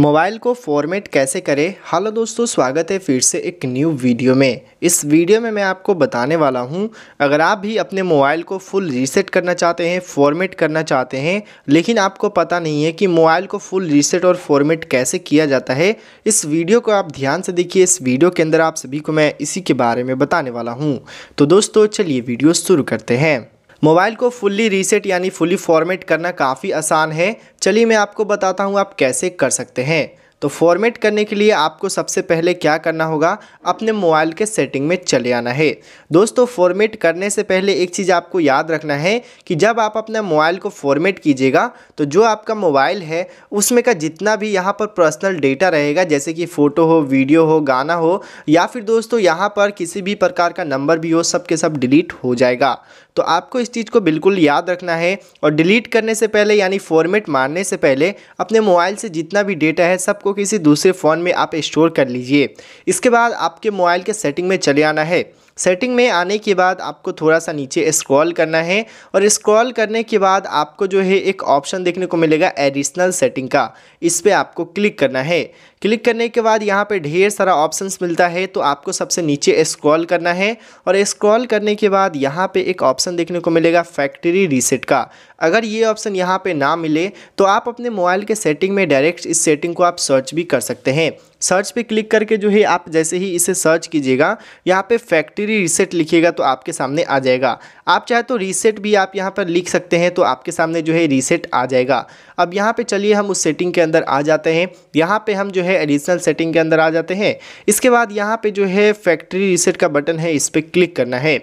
mobile को format कैसे करें हेलो दोस्तों स्वागत है फिर से एक न्यू वीडियो में इस वीडियो में मैं आपको बताने वाला हूं अगर आप भी अपने मोबाइल को फुल रीसेट करना चाहते हैं फॉर्मेट करना चाहते हैं लेकिन आपको पता नहीं है कि मोबाइल को फुल रीसेट और फॉर्मेट कैसे किया जाता है इस वीडियो को आप ध्यान से देखिए इस वीडियो के अंदर आप सभी को मैं इसी के बारे में बताने वाला हूँ तो दोस्तों चलिए वीडियो शुरू करते हैं मोबाइल को फुल्ली रीसेट यानी फुली फॉर्मेट करना काफ़ी आसान है चलिए मैं आपको बताता हूँ आप कैसे कर सकते हैं तो फॉर्मेट करने के लिए आपको सबसे पहले क्या करना होगा अपने मोबाइल के सेटिंग में चले आना है दोस्तों फॉर्मेट करने से पहले एक चीज़ आपको याद रखना है कि जब आप अपने मोबाइल को फॉर्मेट कीजिएगा तो जो आपका मोबाइल है उसमें का जितना भी यहाँ पर पर्सनल डेटा रहेगा जैसे कि फ़ोटो हो वीडियो हो गाना हो या फिर दोस्तों यहाँ पर किसी भी प्रकार का नंबर भी हो सब के सब डिलीट हो जाएगा तो आपको इस चीज़ को बिल्कुल याद रखना है और डिलीट करने से पहले यानी फॉर्मेट मारने से पहले अपने मोबाइल से जितना भी डेटा है सबको किसी दूसरे फ़ोन में आप स्टोर कर लीजिए इसके बाद आपके मोबाइल के सेटिंग में चले आना है सेटिंग में आने के बाद आपको थोड़ा सा नीचे स्क्रॉल करना है और स्क्रॉल करने के बाद आपको जो है एक ऑप्शन देखने को मिलेगा एडिशनल सेटिंग का इस पर आपको क्लिक करना है क्लिक करने के बाद यहाँ पे ढेर सारा ऑप्शंस मिलता है तो आपको सबसे नीचे स्क्रॉल करना है और स्क्रॉल करने के बाद यहाँ पे एक ऑप्शन देखने को मिलेगा फैक्ट्री रीसेट का अगर ये ऑप्शन यहाँ पे ना मिले तो आप अपने मोबाइल के सेटिंग में डायरेक्ट इस सेटिंग को आप सर्च भी कर सकते हैं सर्च पे क्लिक करके जो है आप जैसे ही इसे सर्च कीजिएगा यहाँ पर फैक्ट्री थ्री रीसेट लिखिएगा तो आपके सामने आ जाएगा आप चाहे तो रीसेट भी आप यहाँ पर लिख सकते हैं तो आपके सामने जो है रीसेट आ जाएगा अब यहाँ पे चलिए हम उस सेटिंग के अंदर आ जाते हैं यहाँ पे हम जो है एडिशनल सेटिंग के अंदर आ जाते हैं इसके बाद यहाँ पे जो है फैक्ट्री रीसेट का बटन है इस पर क्लिक करना है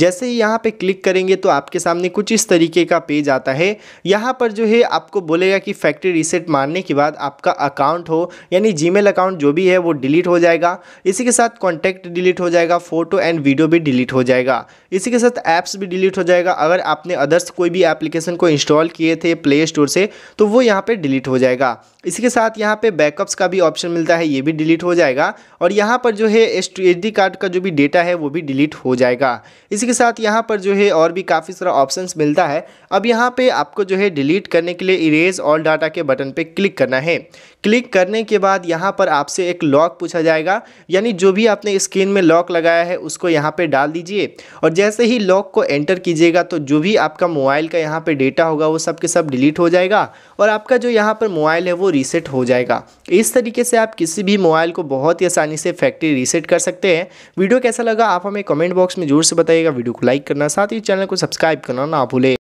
जैसे ही यहाँ पे क्लिक करेंगे तो आपके सामने कुछ इस तरीके का पेज आता है यहाँ पर जो है आपको बोलेगा कि फैक्ट्री रीसेट मारने के बाद आपका अकाउंट हो यानी जीमेल अकाउंट जो भी है वो डिलीट हो जाएगा इसी के साथ कॉन्टैक्ट डिलीट हो जाएगा फोटो एंड वीडियो भी डिलीट हो जाएगा इसी के साथ ऐप्स भी डिलीट हो जाएगा अगर आपने अदर्स कोई भी एप्लीकेशन को इंस्टॉल किए थे प्ले स्टोर से तो वो यहाँ पर डिलीट हो जाएगा इसी के साथ यहाँ पे बैकअप्स का भी ऑप्शन मिलता है ये भी डिलीट हो जाएगा और यहाँ पर जो है एस कार्ड का जो भी डेटा है वो भी डिलीट हो जाएगा इसी के साथ यहाँ पर जो है और भी काफ़ी सारा ऑप्शन मिलता है अब यहाँ पर आपको जो है डिलीट करने के लिए इरेज ऑल डाटा के बटन पर क्लिक करना है क्लिक करने के बाद यहाँ पर आपसे एक लॉक पूछा जाएगा यानी जो भी आपने स्क्रीन में लॉक लगाया है उसको यहाँ पे डाल दीजिए और जैसे ही लॉक को एंटर कीजिएगा तो जो भी आपका मोबाइल का यहाँ पर डेटा होगा वो सब के सब डिलीट हो जाएगा और आपका जो यहाँ पर मोबाइल है वो रीसेट हो जाएगा इस तरीके से आप किसी भी मोबाइल को बहुत ही आसानी से फैक्ट्री रीसेट कर सकते हैं वीडियो कैसा लगा आप हमें कमेंट बॉक्स में जोर से बताइएगा वीडियो को लाइक करना साथ ही चैनल को सब्सक्राइब करना ना भूले